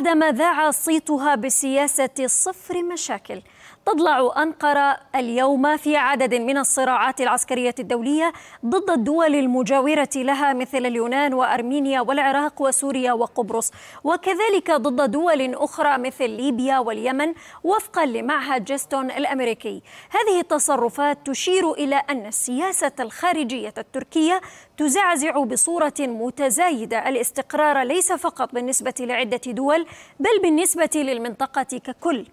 بعدما ذاع صيتها بسياسة صفر مشاكل تضلع أنقرة اليوم في عدد من الصراعات العسكرية الدولية ضد الدول المجاورة لها مثل اليونان وأرمينيا والعراق وسوريا وقبرص وكذلك ضد دول أخرى مثل ليبيا واليمن وفقا لمعهد جيستون الأمريكي هذه التصرفات تشير إلى أن السياسة الخارجية التركية تزعزع بصورة متزايدة الاستقرار ليس فقط بالنسبة لعدة دول بل بالنسبة للمنطقة ككل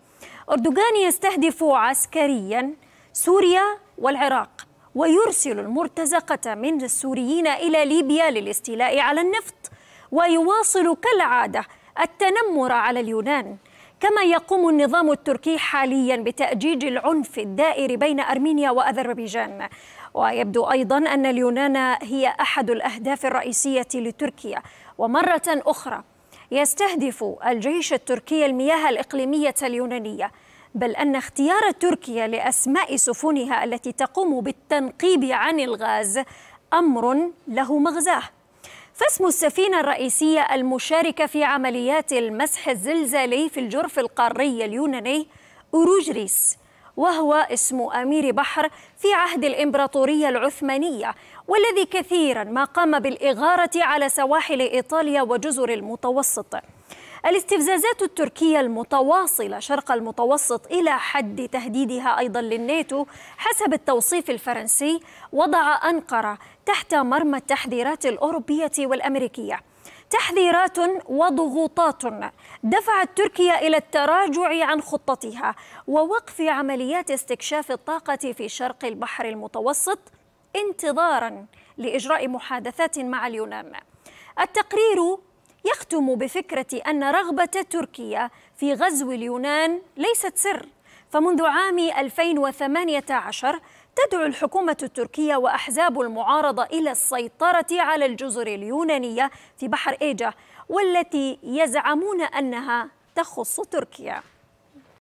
أردوغان يستهدف عسكريا سوريا والعراق ويرسل المرتزقة من السوريين إلى ليبيا للاستيلاء على النفط ويواصل كالعادة التنمر على اليونان كما يقوم النظام التركي حاليا بتأجيج العنف الدائر بين أرمينيا وأذربيجان ويبدو أيضا أن اليونان هي أحد الأهداف الرئيسية لتركيا ومرة أخرى يستهدف الجيش التركي المياه الإقليمية اليونانية بل أن اختيار تركيا لأسماء سفنها التي تقوم بالتنقيب عن الغاز أمر له مغزاه فاسم السفينة الرئيسية المشاركة في عمليات المسح الزلزالي في الجرف القاري اليوناني أوروجريس وهو اسم أمير بحر في عهد الإمبراطورية العثمانية والذي كثيرا ما قام بالإغارة على سواحل إيطاليا وجزر المتوسط الاستفزازات التركية المتواصلة شرق المتوسط إلى حد تهديدها أيضا للناتو حسب التوصيف الفرنسي وضع أنقرة تحت مرمى التحذيرات الأوروبية والأمريكية تحذيرات وضغوطات دفعت تركيا إلى التراجع عن خطتها ووقف عمليات استكشاف الطاقة في شرق البحر المتوسط انتظارا لإجراء محادثات مع اليونان التقرير يختم بفكرة أن رغبة تركيا في غزو اليونان ليست سر فمنذ عام 2018 تدعو الحكومة التركية وأحزاب المعارضة إلى السيطرة على الجزر اليونانية في بحر إيجا والتي يزعمون أنها تخص تركيا